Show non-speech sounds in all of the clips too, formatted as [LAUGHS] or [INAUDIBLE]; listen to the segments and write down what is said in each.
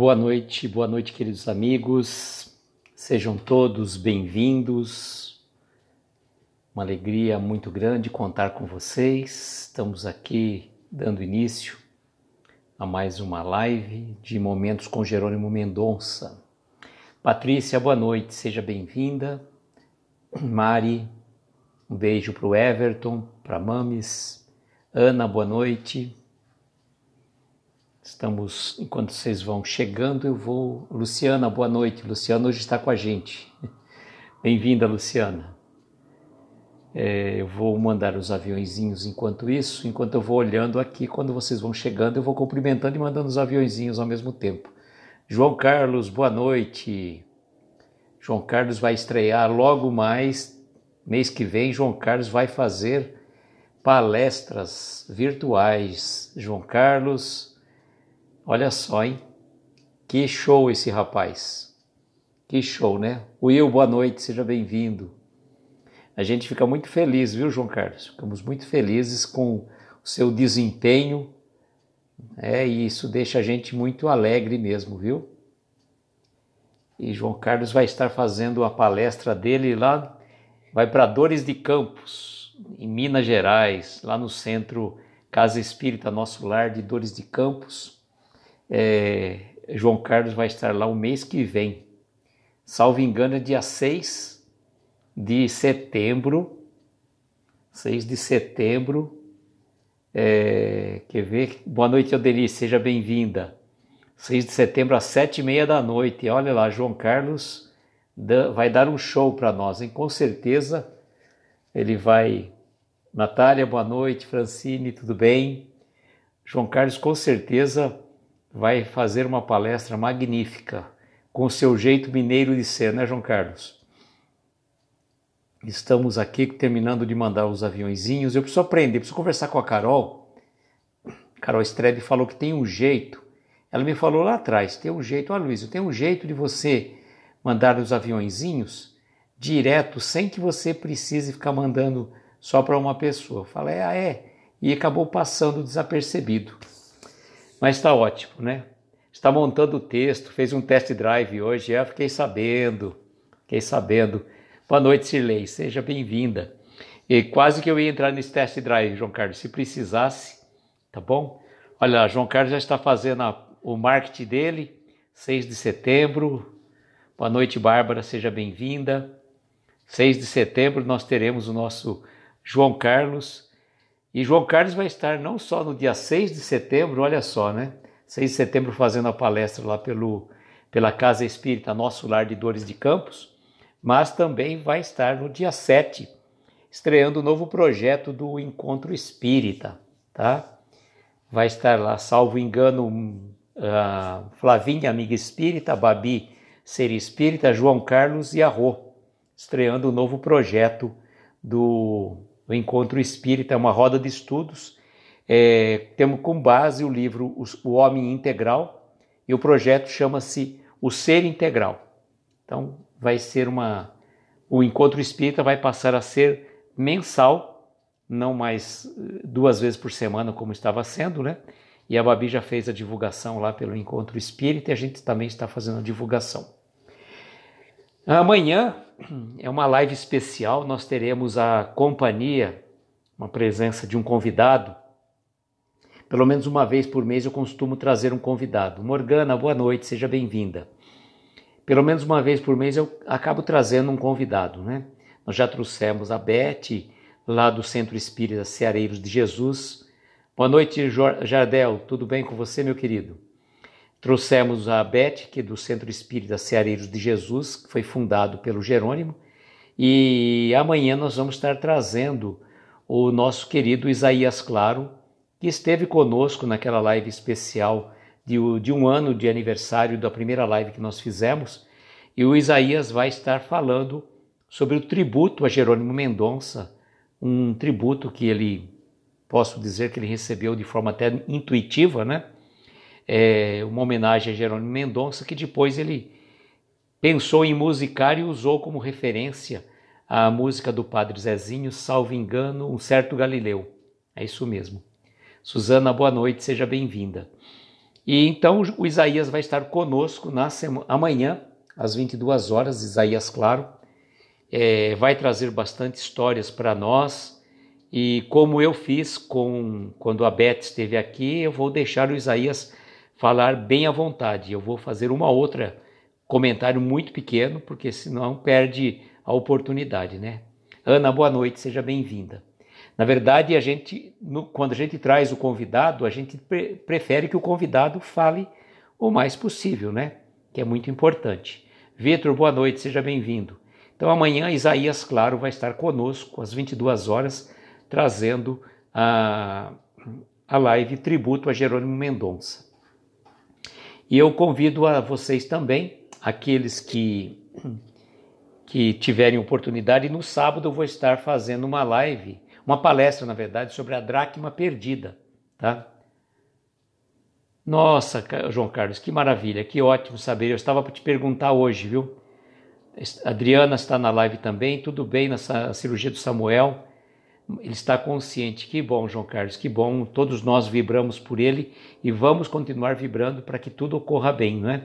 Boa noite, boa noite, queridos amigos. Sejam todos bem-vindos. Uma alegria muito grande contar com vocês. Estamos aqui dando início a mais uma live de Momentos com Jerônimo Mendonça. Patrícia, boa noite, seja bem-vinda. Mari, um beijo para o Everton, para Mames. Ana, boa noite. Estamos, enquanto vocês vão chegando, eu vou. Luciana, boa noite. Luciana hoje está com a gente. [LAUGHS] Bem-vinda, Luciana. É, eu vou mandar os aviãozinhos enquanto isso, enquanto eu vou olhando aqui, quando vocês vão chegando, eu vou cumprimentando e mandando os aviãozinhos ao mesmo tempo. João Carlos, boa noite. João Carlos vai estrear logo mais, mês que vem, João Carlos vai fazer palestras virtuais. João Carlos, Olha só, hein? Que show esse rapaz. Que show, né? Will, boa noite, seja bem-vindo. A gente fica muito feliz, viu, João Carlos? Ficamos muito felizes com o seu desempenho. É, e isso deixa a gente muito alegre mesmo, viu? E João Carlos vai estar fazendo a palestra dele lá, vai para Dores de Campos, em Minas Gerais, lá no centro Casa Espírita Nosso Lar de Dores de Campos é, João Carlos vai estar lá o mês que vem. Salvo engano, é dia 6 de setembro. 6 de setembro. É, quer ver? Boa noite, Adelice, seja bem-vinda. 6 de setembro às 7 e meia da noite. Olha lá, João Carlos vai dar um show para nós, hein? Com certeza ele vai. Natália, boa noite. Francine, tudo bem? João Carlos, com certeza vai fazer uma palestra magnífica, com seu jeito mineiro de ser, né, João Carlos? Estamos aqui terminando de mandar os aviãozinhos. Eu preciso aprender, preciso conversar com a Carol. Carol Strebe falou que tem um jeito. Ela me falou lá atrás, tem um jeito, ah, Luiz, tem um jeito de você mandar os aviãozinhos direto, sem que você precise ficar mandando só para uma pessoa. Eu falei, é, ah, é. E acabou passando desapercebido. Mas está ótimo, né? Está montando o texto, fez um test drive hoje, eu fiquei sabendo, fiquei sabendo. Boa noite, Sirlei, seja bem-vinda. E quase que eu ia entrar nesse test drive, João Carlos, se precisasse, tá bom? Olha, João Carlos já está fazendo a, o marketing dele, 6 de setembro. Boa noite, Bárbara, seja bem-vinda. 6 de setembro nós teremos o nosso João Carlos e João Carlos vai estar não só no dia 6 de setembro, olha só, né? 6 de setembro fazendo a palestra lá pelo, pela Casa Espírita Nosso Lar de Dores de Campos, mas também vai estar no dia 7, estreando o um novo projeto do Encontro Espírita, tá? Vai estar lá, salvo engano, hum, a Flavinha, amiga espírita, Babi, ser espírita, João Carlos e Arro, estreando o um novo projeto do o Encontro Espírita é uma roda de estudos. É, temos como base o livro O Homem Integral e o projeto chama-se O Ser Integral. Então, vai ser uma. O Encontro Espírita vai passar a ser mensal, não mais eh, duas vezes por semana, como estava sendo, né? E a Babi já fez a divulgação lá pelo Encontro Espírita e a gente também está fazendo a divulgação. Amanhã é uma live especial, nós teremos a companhia, uma presença de um convidado. Pelo menos uma vez por mês eu costumo trazer um convidado. Morgana, boa noite, seja bem-vinda. Pelo menos uma vez por mês eu acabo trazendo um convidado, né? Nós já trouxemos a Beth, lá do Centro Espírita Ceareiros de Jesus. Boa noite, Jardel, tudo bem com você, meu querido? Trouxemos a Beth, que é do Centro Espírita Ceareiros de Jesus, que foi fundado pelo Jerônimo, e amanhã nós vamos estar trazendo o nosso querido Isaías Claro, que esteve conosco naquela live especial de, um ano de aniversário da primeira live que nós fizemos. E o Isaías vai estar falando sobre o tributo a Jerônimo Mendonça, um tributo que ele, posso dizer que ele recebeu de forma até intuitiva, né? é, uma homenagem a Jerônimo Mendonça, que depois ele pensou em musicar e usou como referência a música do Padre Zezinho, salvo engano, um certo Galileu. É isso mesmo. Suzana, boa noite, seja bem-vinda. E então o Isaías vai estar conosco na semana, amanhã, às 22 horas, Isaías, claro, é, vai trazer bastante histórias para nós. E como eu fiz com quando a Beth esteve aqui, eu vou deixar o Isaías falar bem à vontade. Eu vou fazer uma outra comentário muito pequeno, porque senão perde a oportunidade, né? Ana, boa noite, seja bem-vinda. Na verdade, a gente, no, quando a gente traz o convidado, a gente pre prefere que o convidado fale o mais possível, né? Que é muito importante. Vitor, boa noite, seja bem-vindo. Então amanhã Isaías Claro vai estar conosco às 22 horas trazendo a, a live tributo a Jerônimo Mendonça. E eu convido a vocês também, aqueles que que tiverem oportunidade, no sábado eu vou estar fazendo uma live, uma palestra, na verdade, sobre a dracma perdida, tá? Nossa, João Carlos, que maravilha, que ótimo saber. Eu estava para te perguntar hoje, viu? Adriana está na live também, tudo bem nessa cirurgia do Samuel ele está consciente. Que bom, João Carlos, que bom. Todos nós vibramos por ele e vamos continuar vibrando para que tudo ocorra bem, não é?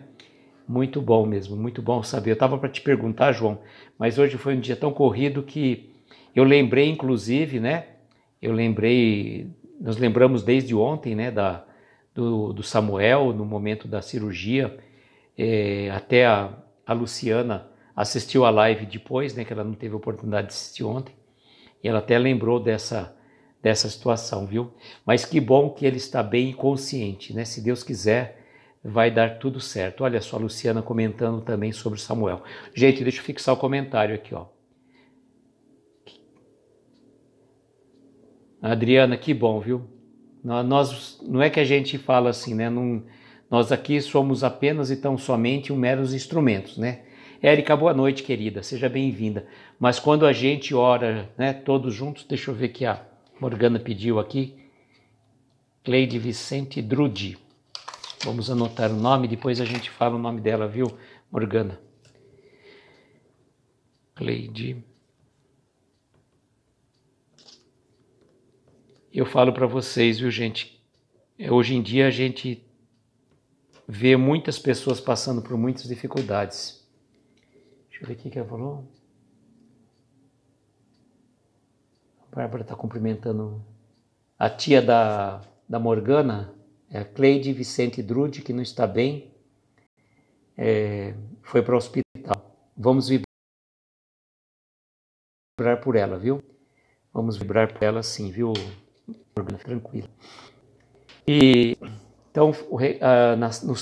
Muito bom mesmo, muito bom saber. Eu estava para te perguntar, João, mas hoje foi um dia tão corrido que eu lembrei, inclusive, né? Eu lembrei, nós lembramos desde ontem, né, da, do, do Samuel no momento da cirurgia, é, até a, a Luciana assistiu a live depois, né, que ela não teve oportunidade de assistir ontem. E ela até lembrou dessa, dessa situação, viu? Mas que bom que ele está bem e consciente, né? Se Deus quiser, vai dar tudo certo. Olha só a Luciana comentando também sobre Samuel. Gente, deixa eu fixar o comentário aqui, ó. Adriana, que bom, viu? Nós, não é que a gente fala assim, né? Não, nós aqui somos apenas e tão somente um meros instrumentos, né? Érica, boa noite, querida, seja bem-vinda. Mas quando a gente ora, né, todos juntos, deixa eu ver que a Morgana pediu aqui, Cleide Vicente Drudi. Vamos anotar o nome, depois a gente fala o nome dela, viu, Morgana? Cleide. Eu falo para vocês, viu, gente? É, hoje em dia a gente vê muitas pessoas passando por muitas dificuldades. Deixa eu ver aqui que ela falou. A Bárbara está cumprimentando a tia da, da Morgana, é a Cleide Vicente Drude, que não está bem, é, foi para o hospital. Vamos vibrar por ela, viu? Vamos vibrar por ela sim, viu, Morgana? Tranquila. E então, ah,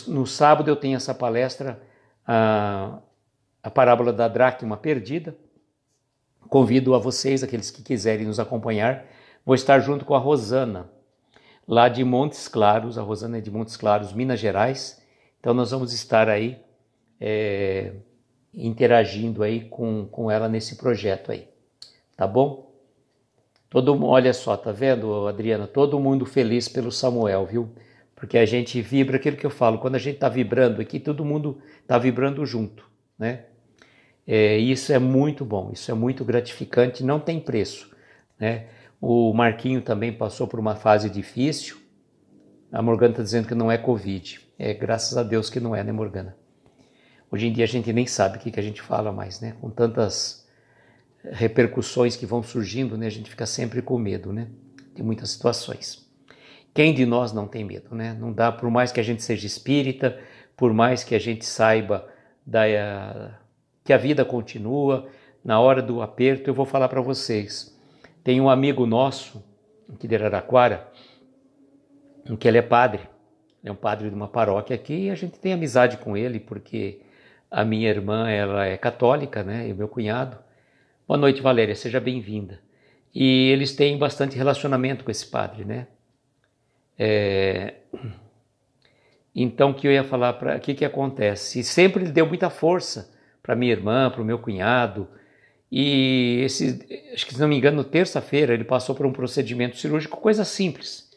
no, sábado eu tenho essa palestra ah, a parábola da dracma perdida. Convido a vocês, aqueles que quiserem nos acompanhar, vou estar junto com a Rosana, lá de Montes Claros, a Rosana é de Montes Claros, Minas Gerais. Então nós vamos estar aí é, interagindo aí com, com ela nesse projeto aí, tá bom? Todo, olha só, tá vendo, Adriana? Todo mundo feliz pelo Samuel, viu? Porque a gente vibra aquilo que eu falo, quando a gente tá vibrando aqui, todo mundo tá vibrando junto, né? É, isso é muito bom, isso é muito gratificante, não tem preço. Né? O Marquinho também passou por uma fase difícil. A Morgana está dizendo que não é Covid. É graças a Deus que não é, né, Morgana? Hoje em dia a gente nem sabe o que, que a gente fala mais, né? Com tantas repercussões que vão surgindo, né? A gente fica sempre com medo, né? De muitas situações. Quem de nós não tem medo, né? Não dá, por mais que a gente seja espírita, por mais que a gente saiba da que a vida continua, na hora do aperto, eu vou falar para vocês. Tem um amigo nosso, aqui de Araraquara, em que ele é padre, ele é um padre de uma paróquia aqui, e a gente tem amizade com ele, porque a minha irmã, ela é católica, né, e o meu cunhado. Boa noite, Valéria, seja bem-vinda. E eles têm bastante relacionamento com esse padre, né? É... Então, o que eu ia falar para... O que que acontece? E sempre ele deu muita força para minha irmã, para o meu cunhado. E esse, acho que se não me engano, terça-feira ele passou por um procedimento cirúrgico, coisa simples,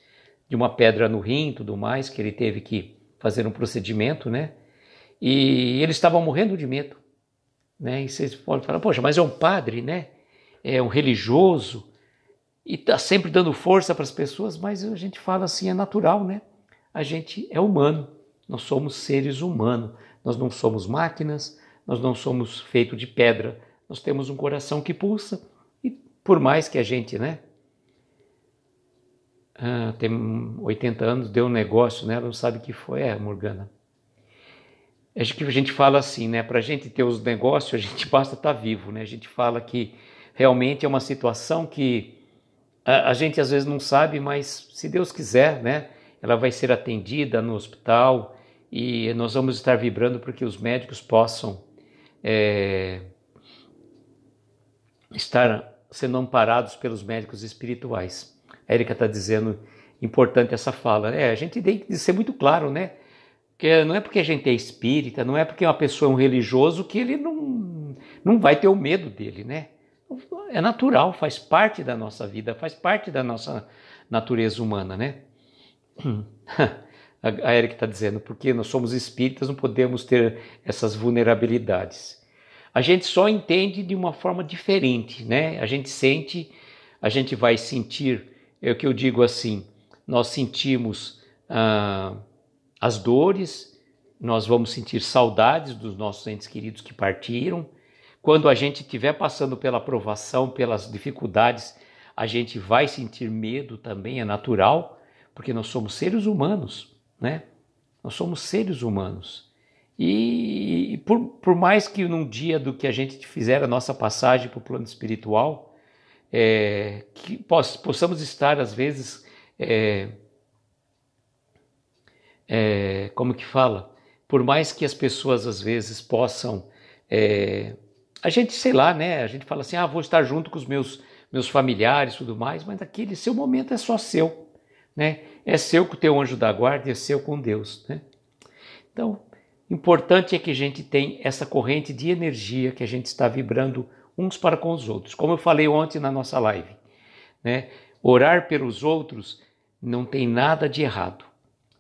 de uma pedra no rim, tudo mais, que ele teve que fazer um procedimento, né? E eles estavam morrendo de medo, né? E vocês podem falar, poxa, mas é um padre, né? É um religioso e tá sempre dando força para as pessoas, mas a gente fala assim, é natural, né? A gente é humano, nós somos seres humanos, nós não somos máquinas, nós não somos feitos de pedra, nós temos um coração que pulsa e por mais que a gente, né? Ah, tem 80 anos, deu um negócio, né? não sabe o que foi, é, Morgana. Acho é que a gente fala assim, né? Para a gente ter os negócios, a gente basta estar tá vivo, né? A gente fala que realmente é uma situação que a, a, gente às vezes não sabe, mas se Deus quiser, né? Ela vai ser atendida no hospital e nós vamos estar vibrando para que os médicos possam é, estar sendo amparados pelos médicos espirituais. A Erika está dizendo importante essa fala. É, a gente tem que ser muito claro, né? Que não é porque a gente é espírita, não é porque uma pessoa é um religioso que ele não, não vai ter o medo dele, né? É natural, faz parte da nossa vida, faz parte da nossa natureza humana, né? [CLEARS THROAT] a, Eric está dizendo, porque nós somos espíritas, não podemos ter essas vulnerabilidades. A gente só entende de uma forma diferente, né? A gente sente, a gente vai sentir, é o que eu digo assim, nós sentimos ah, as dores, nós vamos sentir saudades dos nossos entes queridos que partiram. Quando a gente estiver passando pela provação, pelas dificuldades, a gente vai sentir medo também, é natural, porque nós somos seres humanos né? Nós somos seres humanos. E, por, por mais que num dia do que a gente fizer a nossa passagem para o plano espiritual, é, que possamos estar às vezes, é, é, como que fala? Por mais que as pessoas às vezes possam, é, a gente sei lá, né? A gente fala assim, ah, vou estar junto com os meus meus familiares, tudo mais, mas aquele seu momento é só seu, né? é seu com o teu anjo da guarda é seu com Deus. Né? Então, importante é que a gente tem essa corrente de energia que a gente está vibrando uns para com os outros. Como eu falei ontem na nossa live, né? orar pelos outros não tem nada de errado,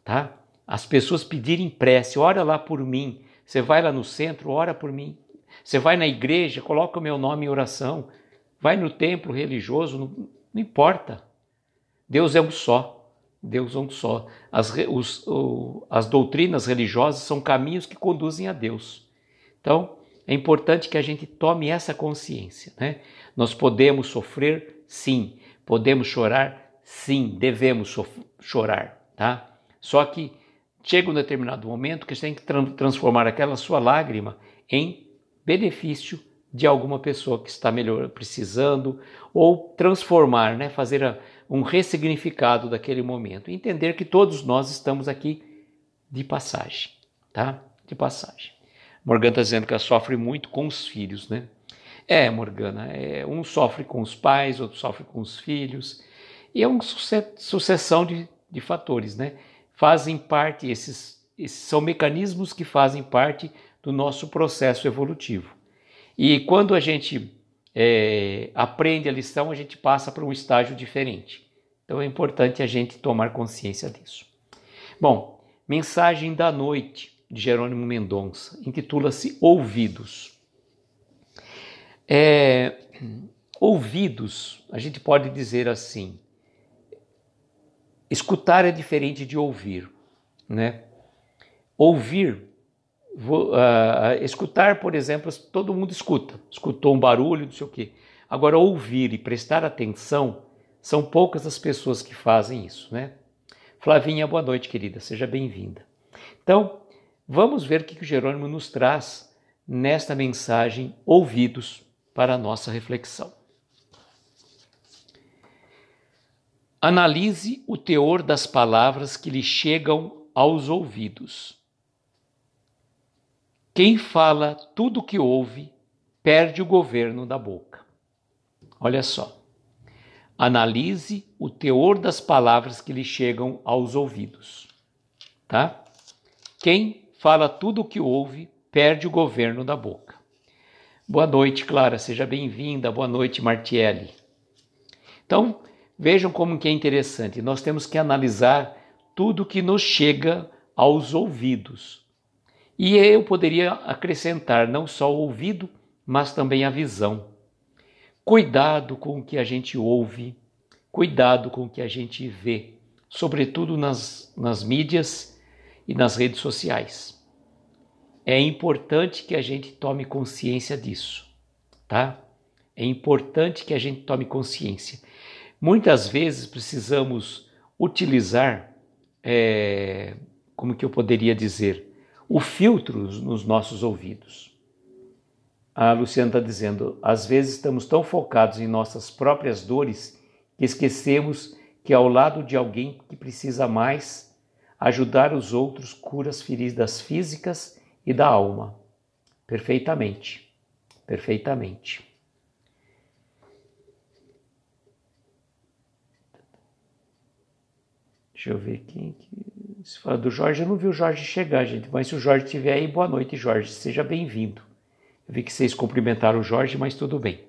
tá? As pessoas pedirem prece, ora lá por mim. Você vai lá no centro, ora por mim. Você vai na igreja, coloca o meu nome em oração. Vai no templo religioso, não, não importa. Deus é um só. Deus é um só. As, os, o, as doutrinas religiosas são caminhos que conduzem a Deus. Então, é importante que a gente tome essa consciência. Né? Nós podemos sofrer, sim. Podemos chorar, sim. Devemos chorar. Tá? Só que chega um determinado momento que a gente tem que tra transformar aquela sua lágrima em benefício de alguma pessoa que está melhor precisando ou transformar, né? fazer a um ressignificado daquele momento. Entender que todos nós estamos aqui de passagem, tá? De passagem. Morgana está dizendo que ela sofre muito com os filhos, né? É, Morgana, é, um sofre com os pais, outro sofre com os filhos, e é uma sucessão de, de fatores, né? Fazem parte, esses, esses são mecanismos que fazem parte do nosso processo evolutivo. E quando a gente é, aprende a lição, a gente passa para um estágio diferente. Então é importante a gente tomar consciência disso. Bom, Mensagem da Noite, de Jerônimo Mendonça, intitula-se Ouvidos. É, ouvidos, a gente pode dizer assim, escutar é diferente de ouvir, né? Ouvir Vou, uh, escutar, por exemplo, todo mundo escuta, escutou um barulho, não sei o quê. Agora, ouvir e prestar atenção, são poucas as pessoas que fazem isso, né? Flavinha, boa noite, querida, seja bem-vinda. Então, vamos ver o que o Jerônimo nos traz nesta mensagem Ouvidos para a nossa reflexão. Analise o teor das palavras que lhe chegam aos ouvidos quem fala tudo o que ouve perde o governo da boca. Olha só. Analise o teor das palavras que lhe chegam aos ouvidos, tá? Quem fala tudo o que ouve perde o governo da boca. Boa noite, Clara, seja bem-vinda. Boa noite, Martielli. Então, vejam como que é interessante. Nós temos que analisar tudo que nos chega aos ouvidos e eu poderia acrescentar não só o ouvido, mas também a visão. Cuidado com o que a gente ouve, cuidado com o que a gente vê, sobretudo nas, nas mídias e nas redes sociais. É importante que a gente tome consciência disso, tá? É importante que a gente tome consciência. Muitas vezes precisamos utilizar, é, como que eu poderia dizer, o filtro nos nossos ouvidos. A Luciana está dizendo: às vezes estamos tão focados em nossas próprias dores que esquecemos que ao lado de alguém que precisa mais, ajudar os outros cura as feridas físicas e da alma. Perfeitamente. Perfeitamente. Deixa eu ver quem que. Se fala do Jorge, eu não vi o Jorge chegar, gente, mas se o Jorge estiver aí, boa noite, Jorge, seja bem-vindo. Eu vi que vocês cumprimentaram o Jorge, mas tudo bem.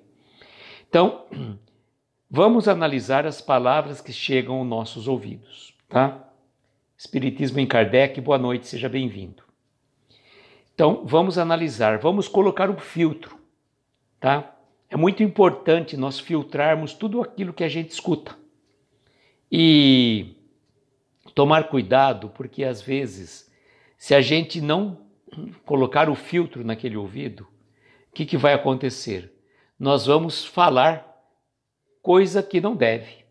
Então, [CLEARS THROAT] vamos analisar as palavras que chegam aos nossos ouvidos, tá? Espiritismo em Kardec, boa noite, seja bem-vindo. Então, vamos analisar, vamos colocar um filtro, tá? É muito importante nós filtrarmos tudo aquilo que a gente escuta. E tomar cuidado, porque às vezes, se a gente não colocar o filtro naquele ouvido, o que, que vai acontecer? Nós vamos falar coisa que não deve.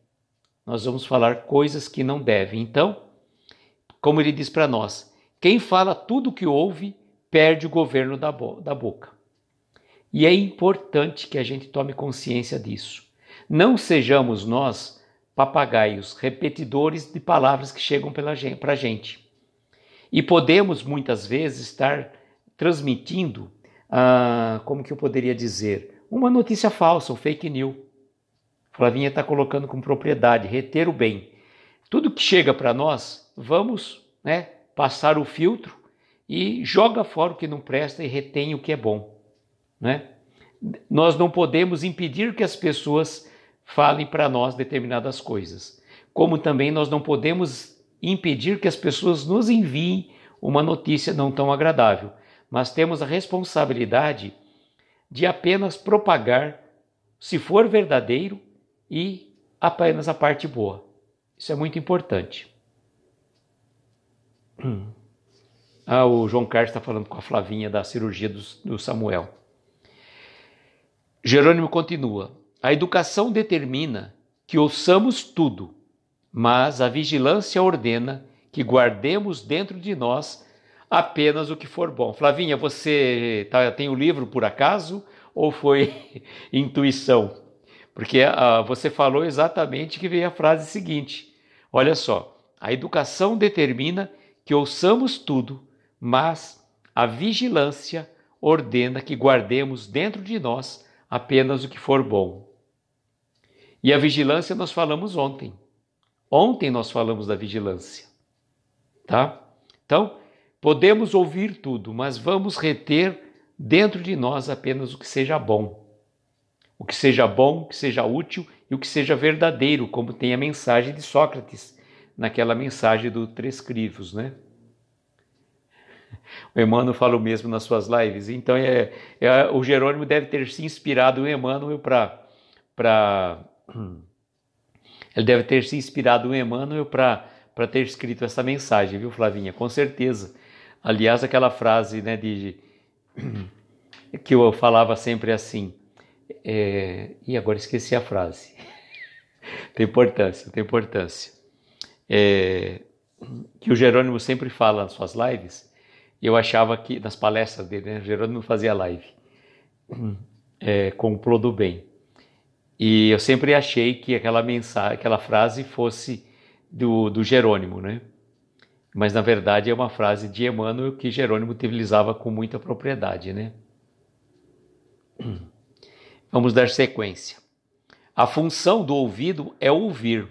Nós vamos falar coisas que não devem. Então, como ele diz para nós, quem fala tudo o que ouve perde o governo da, bo da boca. E é importante que a gente tome consciência disso. Não sejamos nós papagaios, repetidores de palavras que chegam para a gente. E podemos muitas vezes estar transmitindo, ah, como que eu poderia dizer, uma notícia falsa, um fake news. Flavinha está colocando com propriedade, reter o bem. Tudo que chega para nós, vamos né, passar o filtro e joga fora o que não presta e retém o que é bom. Né? Nós não podemos impedir que as pessoas falem para nós determinadas coisas. Como também nós não podemos impedir que as pessoas nos enviem uma notícia não tão agradável, mas temos a responsabilidade de apenas propagar, se for verdadeiro, e apenas a parte boa. Isso é muito importante. [CLEARS THROAT] Ah, o João Carlos está falando com a Flavinha da cirurgia do, do Samuel. Jerônimo continua: a educação determina que ouçamos tudo, mas a vigilância ordena que guardemos dentro de nós apenas o que for bom. Flavinha, você tá, tem o um livro por acaso ou foi [LAUGHS] intuição? Porque uh, você falou exatamente que veio a frase seguinte. Olha só, a educação determina que ouçamos tudo, mas a vigilância ordena que guardemos dentro de nós apenas o que for bom. E a vigilância nós falamos ontem. Ontem nós falamos da vigilância. Tá? Então, podemos ouvir tudo, mas vamos reter dentro de nós apenas o que seja bom. O que seja bom, o que seja útil e o que seja verdadeiro, como tem a mensagem de Sócrates naquela mensagem do Três Crivos, né? O Emmanuel fala o mesmo nas suas lives. Então, é, é o Jerônimo deve ter se inspirado em Emmanuel para ele deve ter se inspirado em Emmanuel para ter escrito essa mensagem, viu, Flavinha? Com certeza. Aliás, aquela frase né, de, [CLEARS THROAT] que eu falava sempre assim. É, e agora esqueci a frase. [LAUGHS] tem importância, tem importância. É, que o Jerônimo sempre fala nas suas lives. Eu achava que, nas palestras dele, né, o Jerônimo fazia live. [CLEARS THROAT] É, o do bem. E eu sempre achei que aquela mensagem, aquela frase fosse do, do Jerônimo, né? Mas na verdade é uma frase de Emmanuel que Jerônimo utilizava com muita propriedade, né? [CLEARS THROAT] Vamos dar sequência. A função do ouvido é ouvir,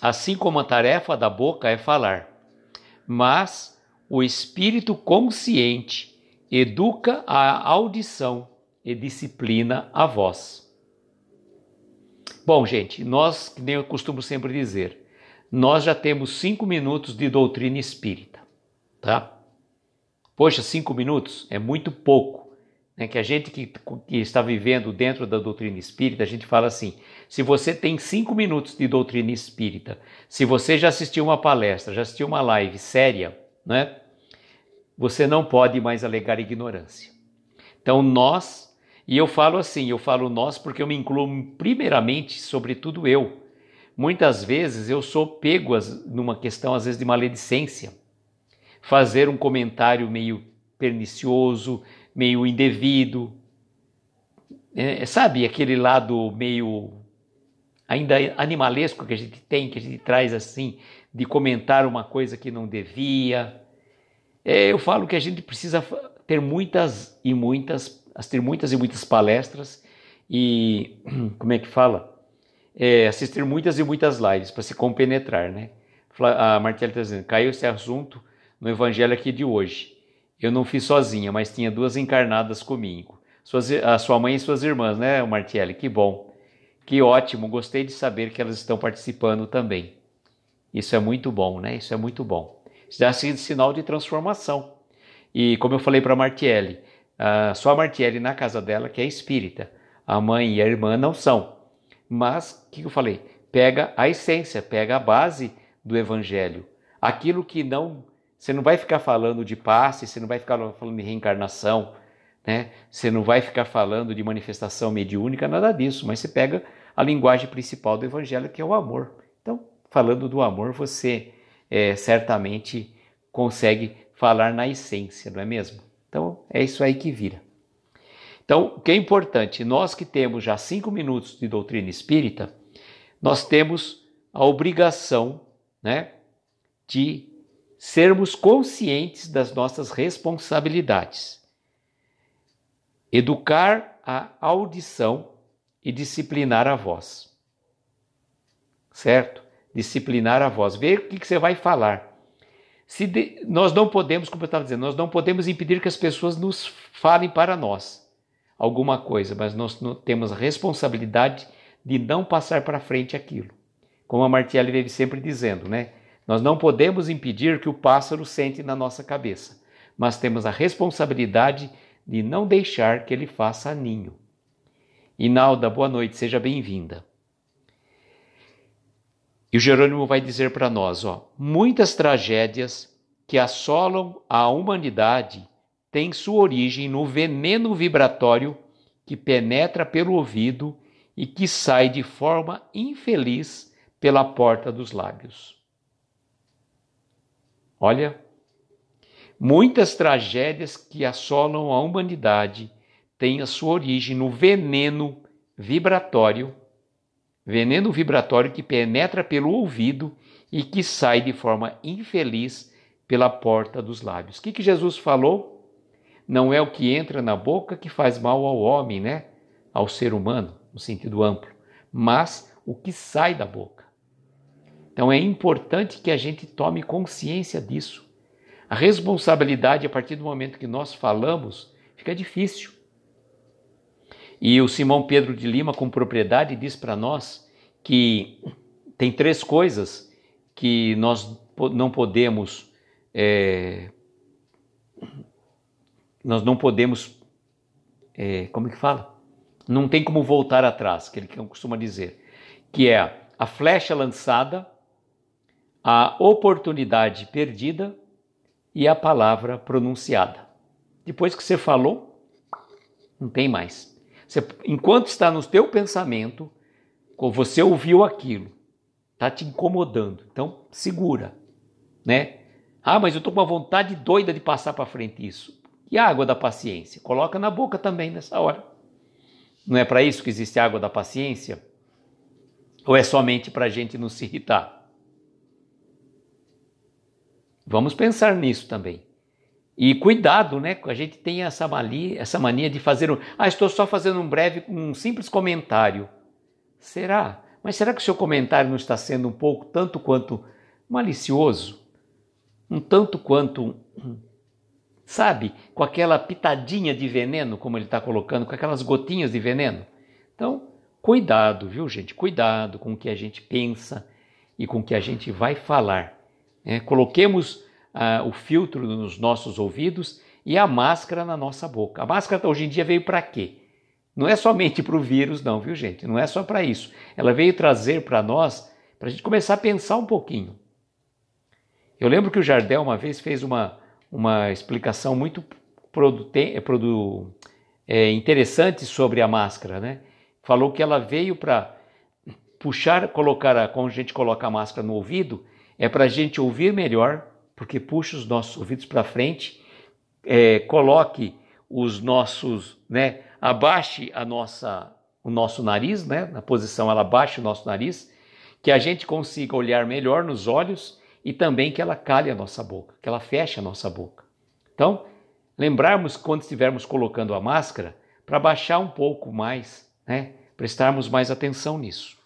assim como a tarefa da boca é falar. Mas o espírito consciente educa a audição e disciplina a voz. Bom, gente, nós, que nem eu costumo sempre dizer, nós já temos cinco minutos de doutrina espírita, tá? Poxa, cinco minutos é muito pouco. Né? Que a gente que, que está vivendo dentro da doutrina espírita, a gente fala assim: se você tem cinco minutos de doutrina espírita, se você já assistiu uma palestra, já assistiu uma live séria, né? Você não pode mais alegar ignorância. Então, nós e eu falo assim, eu falo nós porque eu me incluo primeiramente, sobretudo eu. Muitas vezes eu sou pego numa questão, às vezes, de maledicência. Fazer um comentário meio pernicioso, meio indevido. É, é, sabe aquele lado meio ainda animalesco que a gente tem, que a gente traz assim, de comentar uma coisa que não devia. É, eu falo que a gente precisa ter muitas e muitas assistir muitas e muitas palestras e, [CLEARS THROAT] como é que fala? É, assistir muitas e muitas lives para se compenetrar, né? A Martela está dizendo, caiu esse assunto no evangelho aqui de hoje. Eu não fiz sozinha, mas tinha duas encarnadas comigo. Suas, a sua mãe e suas irmãs, né, Martiele? Que bom. Que ótimo. Gostei de saber que elas estão participando também. Isso é muito bom, né? Isso é muito bom. Isso dá é sinal de transformação. E como eu falei para Martiele, a sua na casa dela, que é espírita. A mãe e a irmã não são. Mas, o que eu falei? Pega a essência, pega a base do evangelho. Aquilo que não. Você não vai ficar falando de passe, você não vai ficar falando de reencarnação, né? você não vai ficar falando de manifestação mediúnica, nada disso, mas você pega a linguagem principal do evangelho, que é o amor. Então, falando do amor, você é, certamente consegue falar na essência, não é mesmo? Então é isso aí que vira. Então, o que é importante, nós que temos já cinco minutos de doutrina espírita, nós temos a obrigação né, de sermos conscientes das nossas responsabilidades. Educar a audição e disciplinar a voz. Certo? Disciplinar a voz. Ver o que, que você vai falar de, nós não podemos, como eu estava dizendo, nós não podemos impedir que as pessoas nos falem para nós alguma coisa, mas nós temos a responsabilidade de não passar para frente aquilo. Como a Martielli vive sempre dizendo, né? Nós não podemos impedir que o pássaro sente na nossa cabeça, mas temos a responsabilidade de não deixar que ele faça ninho. Inalda, boa noite, seja bem-vinda. E o Jerônimo vai dizer para nós, ó, muitas tragédias que assolam a humanidade têm sua origem no veneno vibratório que penetra pelo ouvido e que sai de forma infeliz pela porta dos lábios. Olha, muitas tragédias que assolam a humanidade têm a sua origem no veneno vibratório veneno vibratório que penetra pelo ouvido e que sai de forma infeliz pela porta dos lábios. O que, que Jesus falou? Não é o que entra na boca que faz mal ao homem, né? Ao ser humano, no sentido amplo, mas o que sai da boca. Então é importante que a gente tome consciência disso. A responsabilidade, a partir do momento que nós falamos, fica difícil. E o Simão Pedro de Lima, com propriedade, diz para nós que tem três coisas que nós não podemos é, nós não podemos é, como é que fala não tem como voltar atrás que ele costuma dizer que é a flecha lançada a oportunidade perdida e a palavra pronunciada depois que você falou não tem mais você, enquanto está no teu pensamento, você ouviu aquilo, está te incomodando. Então segura, né? Ah, mas eu estou com uma vontade doida de passar para frente isso. E a água da paciência? Coloca na boca também nessa hora. Não é para isso que existe a água da paciência? Ou é somente para a gente não se irritar? Vamos pensar nisso também. E cuidado, né? A gente tem essa, mali, essa mania de fazer um. Ah, estou só fazendo um breve, um simples comentário. Será? Mas será que o seu comentário não está sendo um pouco, tanto quanto malicioso? Um tanto quanto, sabe, com aquela pitadinha de veneno, como ele está colocando, com aquelas gotinhas de veneno? Então, cuidado, viu, gente? Cuidado com o que a gente pensa e com o que a gente vai falar. É, coloquemos ah, o filtro nos nossos ouvidos e a máscara na nossa boca. A máscara hoje em dia veio para quê? Não é somente para o vírus, não, viu gente? Não é só para isso. Ela veio trazer para nós, para a gente começar a pensar um pouquinho. Eu lembro que o Jardel uma vez fez uma, uma explicação muito produte, produ, é, interessante sobre a máscara, né? Falou que ela veio para puxar, colocar, a, como a gente coloca a máscara no ouvido, é para a gente ouvir melhor, porque puxa os nossos ouvidos para frente, é, coloque os nossos, né, abaixe a nossa, o nosso nariz, né, na posição ela abaixa o nosso nariz, que a gente consiga olhar melhor nos olhos e também que ela calhe a nossa boca, que ela feche a nossa boca. Então, lembrarmos quando estivermos colocando a máscara para baixar um pouco mais, né, prestarmos mais atenção nisso.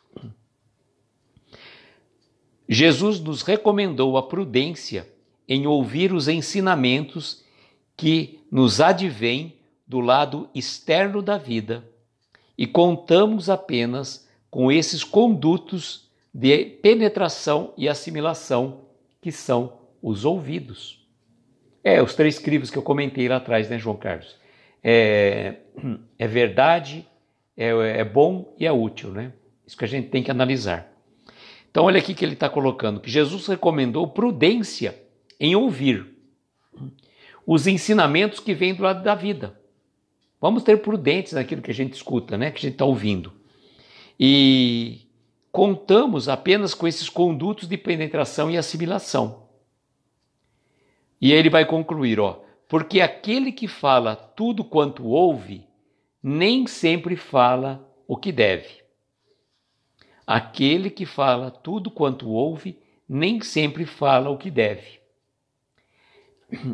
Jesus nos recomendou a prudência em ouvir os ensinamentos que nos advêm do lado externo da vida e contamos apenas com esses condutos de penetração e assimilação que são os ouvidos. É, os três crivos que eu comentei lá atrás, né, João Carlos? É, é verdade, é, é bom e é útil, né? Isso que a gente tem que analisar. Então, olha aqui que ele está colocando: que Jesus recomendou prudência em ouvir os ensinamentos que vêm do lado da vida. Vamos ter prudentes naquilo que a gente escuta, né? que a gente está ouvindo. E contamos apenas com esses condutos de penetração e assimilação. E ele vai concluir, ó, porque aquele que fala tudo quanto ouve, nem sempre fala o que deve. Aquele que fala tudo quanto ouve, nem sempre fala o que deve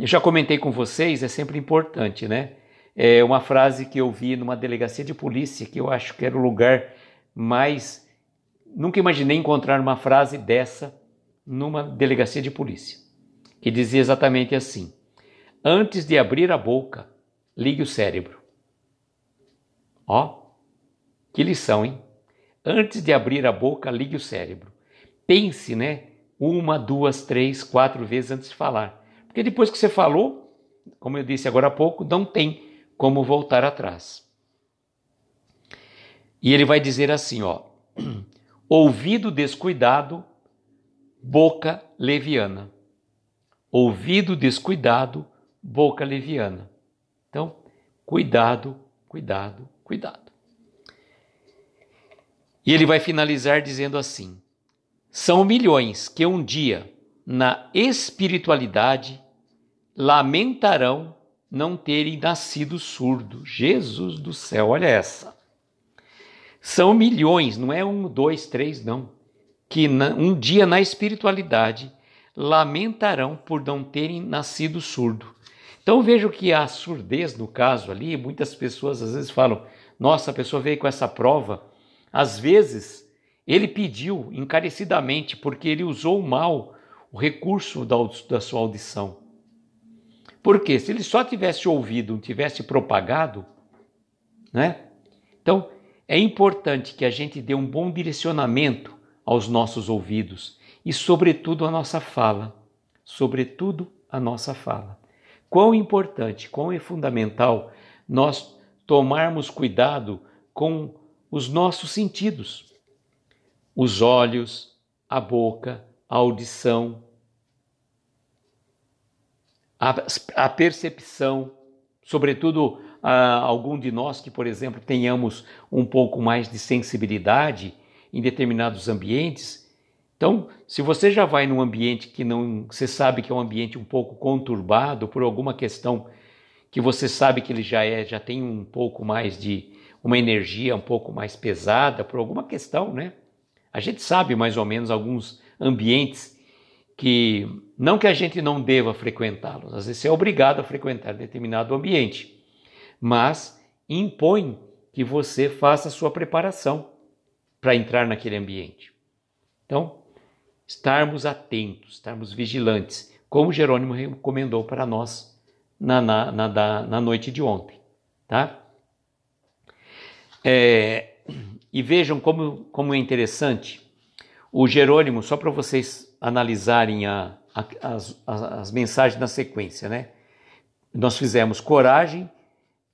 eu já comentei com vocês, é sempre importante, né? É uma frase que eu vi numa delegacia de polícia, que eu acho que era o lugar mais. Nunca imaginei encontrar uma frase dessa numa delegacia de polícia, que dizia exatamente assim: Antes de abrir a boca, ligue o cérebro. Ó, que lição, hein? Antes de abrir a boca, ligue o cérebro. Pense, né? Uma, duas, três, quatro vezes antes de falar. Porque depois que você falou, como eu disse agora há pouco, não tem como voltar atrás. E ele vai dizer assim, ó: [CLEARS THROAT] ouvido descuidado, boca leviana. Ouvido descuidado, boca leviana. Então, cuidado, cuidado, cuidado. E ele vai finalizar dizendo assim: são milhões que um dia, na espiritualidade, lamentarão não terem nascido surdo. Jesus do céu, olha essa. São milhões, não é um, dois, três, não, que na, um dia na espiritualidade lamentarão por não terem nascido surdo. Então vejo que a surdez, no caso ali, muitas pessoas às vezes falam: nossa, a pessoa veio com essa prova. Às vezes, ele pediu encarecidamente, porque ele usou mal o recurso da, da sua audição. Porque se ele só tivesse ouvido, tivesse propagado, né? Então, é importante que a gente dê um bom direcionamento aos nossos ouvidos e, sobretudo, à nossa fala. Sobretudo, à nossa fala. Quão importante, quão é fundamental nós tomarmos cuidado com os nossos sentidos: os olhos, a boca, a audição, a, a percepção, sobretudo a algum de nós que, por exemplo, tenhamos um pouco mais de sensibilidade em determinados ambientes. Então, se você já vai num ambiente que não, você sabe que é um ambiente um pouco conturbado por alguma questão que você sabe que ele já é, já tem um pouco mais de uma energia um pouco mais pesada por alguma questão, né? A gente sabe mais ou menos alguns ambientes que não que a gente não deva frequentá-los, às vezes você é obrigado a frequentar determinado ambiente, mas impõe que você faça a sua preparação para entrar naquele ambiente. Então, estarmos atentos, estarmos vigilantes, como Jerônimo recomendou para nós na, na, na, na noite de ontem, tá? É, e vejam como, como é interessante, o Jerônimo, só para vocês analisarem a, a, as, as mensagens na sequência, né? Nós fizemos coragem,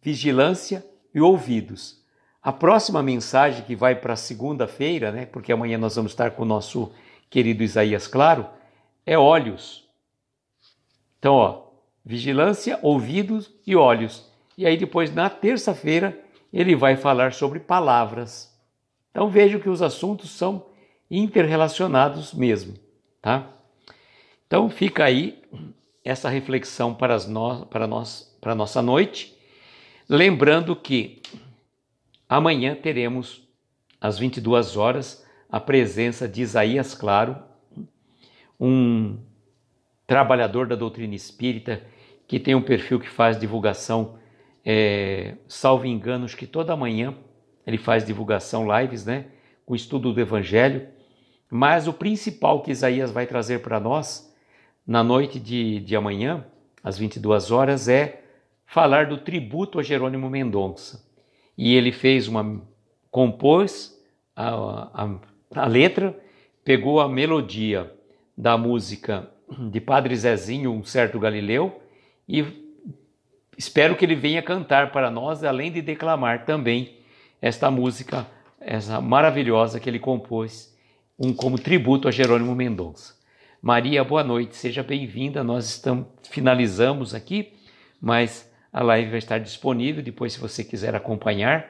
vigilância e ouvidos. A próxima mensagem que vai para segunda-feira, né? Porque amanhã nós vamos estar com o nosso querido Isaías Claro, é olhos. Então, ó, vigilância, ouvidos e olhos. E aí depois na terça-feira ele vai falar sobre palavras. Então vejo que os assuntos são interrelacionados mesmo tá? Então fica aí essa reflexão para, as no... para, nós... para a nossa noite. Lembrando que amanhã teremos, às 22 horas, a presença de Isaías Claro, um trabalhador da doutrina espírita que tem um perfil que faz divulgação, é, salvo enganos que toda manhã ele faz divulgação lives, né? Com estudo do Evangelho mas o principal que Isaías vai trazer para nós na noite de, de amanhã, às 22 horas, é falar do tributo a Jerônimo Mendonça. E ele fez uma. compôs a, a, a letra, pegou a melodia da música de Padre Zezinho, um certo galileu, e espero que ele venha cantar para nós, além de declamar também esta música, essa maravilhosa que ele compôs um como tributo a Jerônimo Mendonça. Maria, boa noite, seja bem-vinda. Nós estamos finalizamos aqui, mas a live vai estar disponível depois se você quiser acompanhar.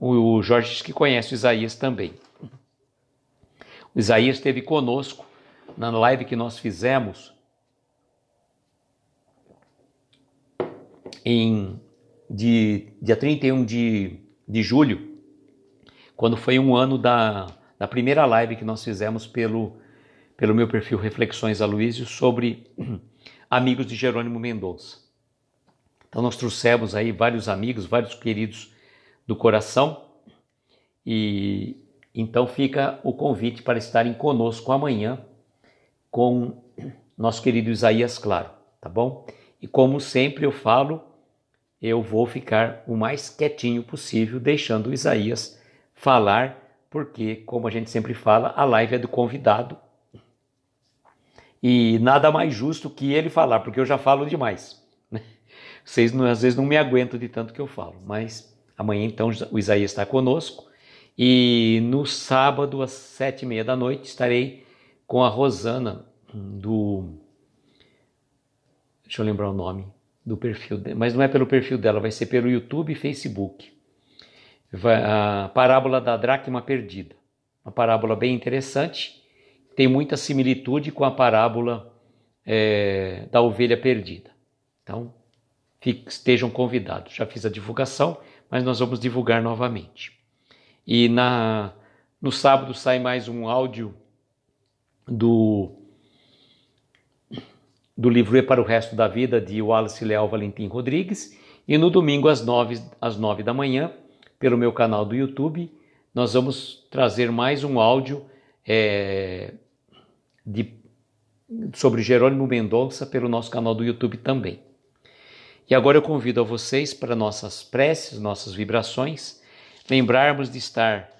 O Jorge diz que conhece o Isaías também. O Isaías esteve conosco na live que nós fizemos em de, dia 31 de, de julho, quando foi um ano da na primeira live que nós fizemos pelo, pelo meu perfil Reflexões Aloísio sobre [CLEARS THROAT] amigos de Jerônimo Mendonça. Então nós trouxemos aí vários amigos, vários queridos do coração e então fica o convite para estarem conosco amanhã com [CLEARS THROAT] nosso querido Isaías Claro, tá bom? E como sempre eu falo, eu vou ficar o mais quietinho possível, deixando o Isaías falar porque, como a gente sempre fala, a live é do convidado. E nada mais justo que ele falar, porque eu já falo demais. Né? Vocês às vezes não me aguentam de tanto que eu falo, mas amanhã então o Isaías está conosco. E no sábado, às sete e meia da noite, estarei com a Rosana do. Deixa eu lembrar o nome do perfil, mas não é pelo perfil dela, vai ser pelo YouTube e Facebook a parábola da dracma perdida. Uma parábola bem interessante, tem muita similitude com a parábola é, da ovelha perdida. Então, fique, estejam convidados. Já fiz a divulgação, mas nós vamos divulgar novamente. E na, no sábado sai mais um áudio do, do livro E é para o Resto da Vida, de Wallace Leal Valentim Rodrigues. E no domingo, às nove, às nove da manhã, pelo meu canal do YouTube, nós vamos trazer mais um áudio é, de, sobre Jerônimo Mendonça pelo nosso canal do YouTube também. E agora eu convido a vocês para nossas preces, nossas vibrações, lembrarmos de estar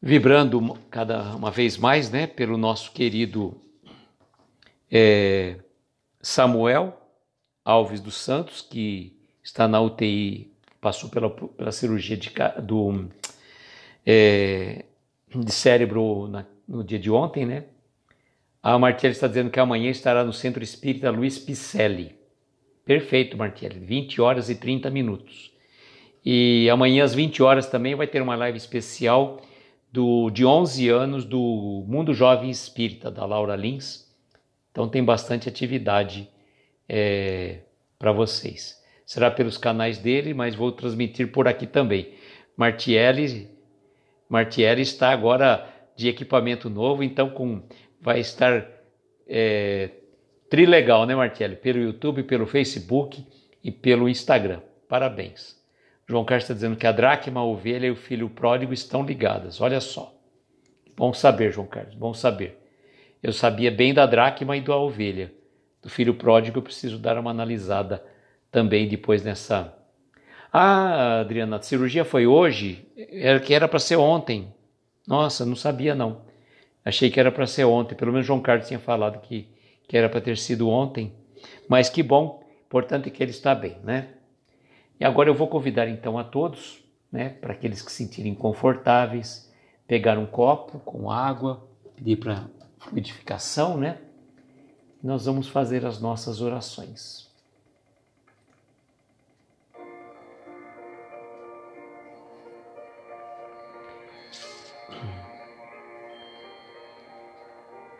vibrando cada uma vez mais, né, pelo nosso querido é, Samuel Alves dos Santos, que está na UTI passou pela, pela cirurgia de, do, é, de cérebro na, no dia de ontem, né? A Martiele está dizendo que amanhã estará no Centro Espírita Luiz Picelli. Perfeito, Martiele. 20 horas e 30 minutos. E amanhã às 20 horas também vai ter uma live especial do, de 11 anos do Mundo Jovem Espírita, da Laura Lins. Então tem bastante atividade é, para vocês será pelos canais dele, mas vou transmitir por aqui também. Martielli, Martielli está agora de equipamento novo, então com, vai estar é, trilegal, né, Martielli? Pelo YouTube, pelo Facebook e pelo Instagram. Parabéns. João Carlos está dizendo que a dracma, a ovelha e o filho pródigo estão ligadas. Olha só. Bom saber, João Carlos, bom saber. Eu sabia bem da dracma e da ovelha. Do filho pródigo eu preciso dar uma analisada também depois nessa. Ah, Adriana, a cirurgia foi hoje? Era é que era para ser ontem. Nossa, não sabia não. Achei que era para ser ontem. Pelo menos João Carlos tinha falado que, que era para ter sido ontem. Mas que bom, importante é que ele está bem, né? E agora eu vou convidar então a todos, né, para aqueles que se sentirem confortáveis, pegar um copo com água, pedir para fluidificação, né? Nós vamos fazer as nossas orações.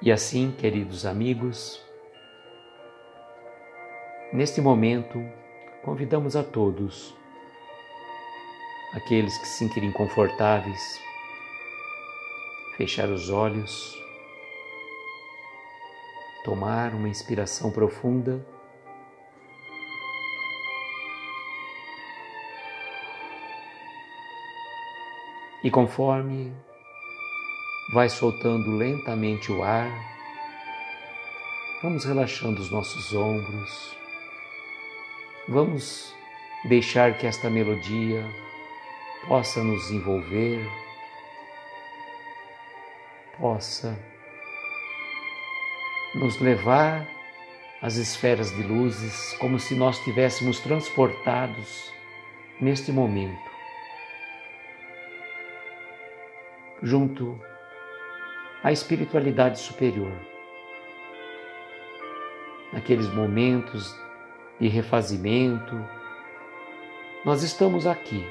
E assim, queridos amigos, neste momento convidamos a todos, aqueles que se sentirem confortáveis, fechar os olhos, tomar uma inspiração profunda. E conforme vai soltando lentamente o ar. Vamos relaxando os nossos ombros. Vamos deixar que esta melodia possa nos envolver, possa nos levar às esferas de luzes, como se nós tivéssemos transportados neste momento, junto à espiritualidade superior. Naqueles momentos de refazimento, nós estamos aqui,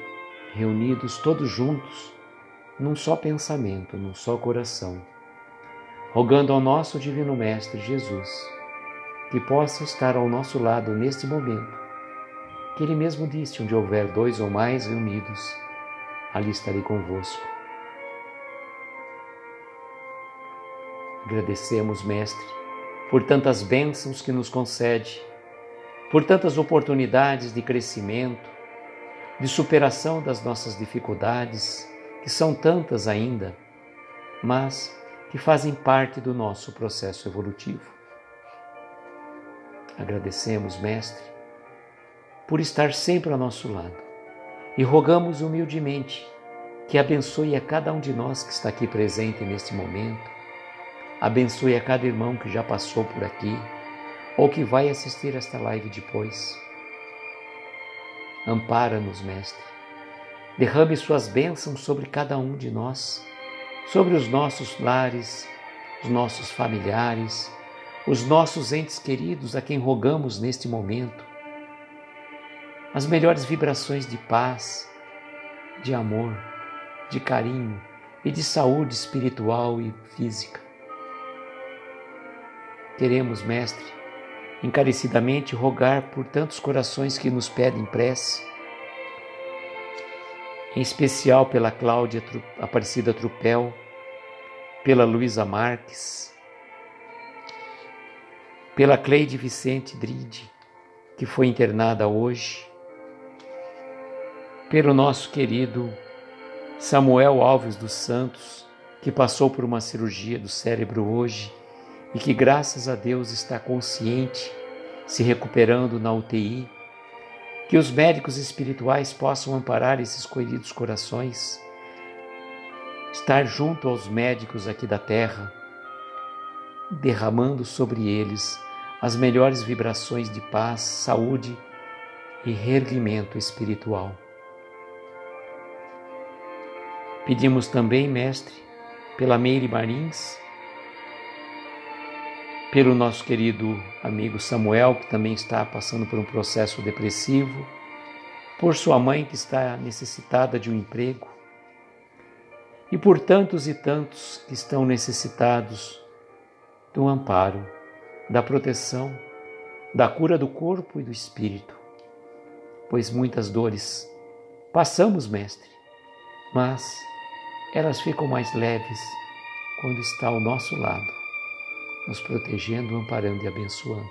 reunidos todos juntos, num só pensamento, num só coração, rogando ao nosso Divino Mestre Jesus que possa estar ao nosso lado neste momento, que Ele mesmo disse: onde houver dois ou mais reunidos, ali estarei convosco. Agradecemos, Mestre, por tantas bênçãos que nos concede, por tantas oportunidades de crescimento, de superação das nossas dificuldades, que são tantas ainda, mas que fazem parte do nosso processo evolutivo. Agradecemos, Mestre, por estar sempre ao nosso lado e rogamos humildemente que abençoe a cada um de nós que está aqui presente neste momento Abençoe a cada irmão que já passou por aqui ou que vai assistir esta live depois. Ampara-nos, Mestre. Derrame Suas bênçãos sobre cada um de nós, sobre os nossos lares, os nossos familiares, os nossos entes queridos a quem rogamos neste momento. As melhores vibrações de paz, de amor, de carinho e de saúde espiritual e física teremos Mestre, encarecidamente rogar por tantos corações que nos pedem prece, em especial pela Cláudia Aparecida Trupel, pela Luísa Marques, pela Cleide Vicente Dride, que foi internada hoje, pelo nosso querido Samuel Alves dos Santos, que passou por uma cirurgia do cérebro hoje e que, graças a Deus, está consciente, se recuperando na UTI. Que os médicos espirituais possam amparar esses colhidos corações, estar junto aos médicos aqui da terra, derramando sobre eles as melhores vibrações de paz, saúde e reerguimento espiritual. Pedimos também, Mestre, pela Meire Marins, pelo nosso querido amigo Samuel, que também está passando por um processo depressivo, por sua mãe, que está necessitada de um emprego, e por tantos e tantos que estão necessitados do amparo, da proteção, da cura do corpo e do espírito. Pois muitas dores passamos, Mestre, mas elas ficam mais leves quando está ao nosso lado nos protegendo, amparando e abençoando.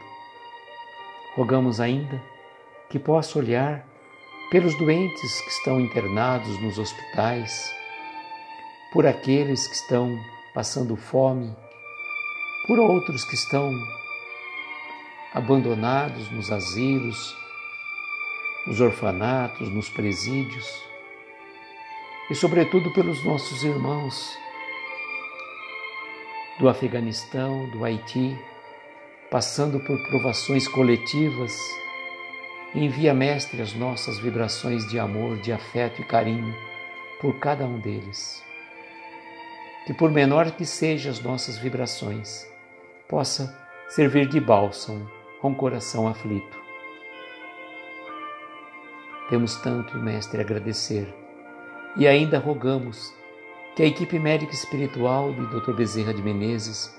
Rogamos ainda que possa olhar pelos doentes que estão internados nos hospitais, por aqueles que estão passando fome, por outros que estão abandonados nos asilos, nos orfanatos, nos presídios, e sobretudo pelos nossos irmãos do Afeganistão, do Haiti, passando por provações coletivas, envia, Mestre, as nossas vibrações de amor, de afeto e carinho por cada um deles. Que, por menor que sejam as nossas vibrações, possa servir de bálsamo a um coração aflito. Temos tanto, Mestre, agradecer e ainda rogamos que a equipe médica espiritual de Dr. Bezerra de Menezes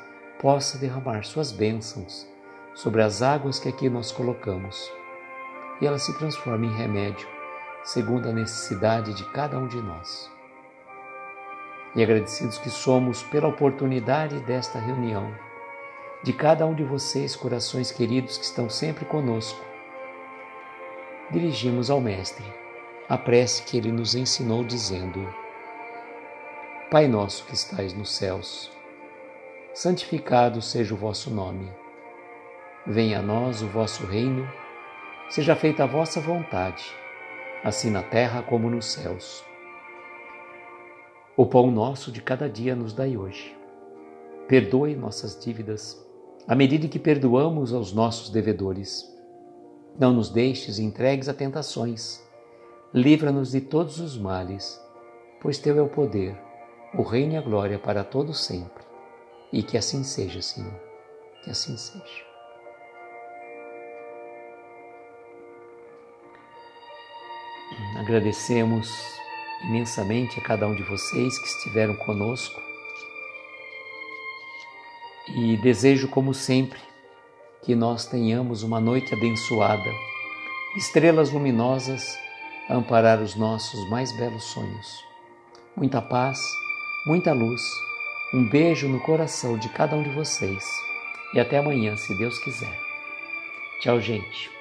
possa derramar suas bênçãos sobre as águas que aqui nós colocamos e ela se transforme em remédio segundo a necessidade de cada um de nós. E agradecidos que somos pela oportunidade desta reunião, de cada um de vocês, corações queridos que estão sempre conosco, dirigimos ao Mestre a prece que ele nos ensinou, dizendo: Pai nosso que estais nos céus, santificado seja o vosso nome. Venha a nós o vosso reino, seja feita a vossa vontade, assim na terra como nos céus. O pão nosso de cada dia nos dai hoje. Perdoe nossas dívidas, à medida que perdoamos aos nossos devedores. Não nos deixes entregues a tentações. Livra-nos de todos os males, pois teu é o poder o reino e a glória para todo sempre. E que assim seja, Senhor. Que assim seja. Agradecemos imensamente a cada um de vocês que estiveram conosco. E desejo, como sempre, que nós tenhamos uma noite abençoada, estrelas luminosas a amparar os nossos mais belos sonhos. Muita paz muita luz, um beijo no coração de cada um de vocês e até amanhã, se Deus quiser. Tchau, gente.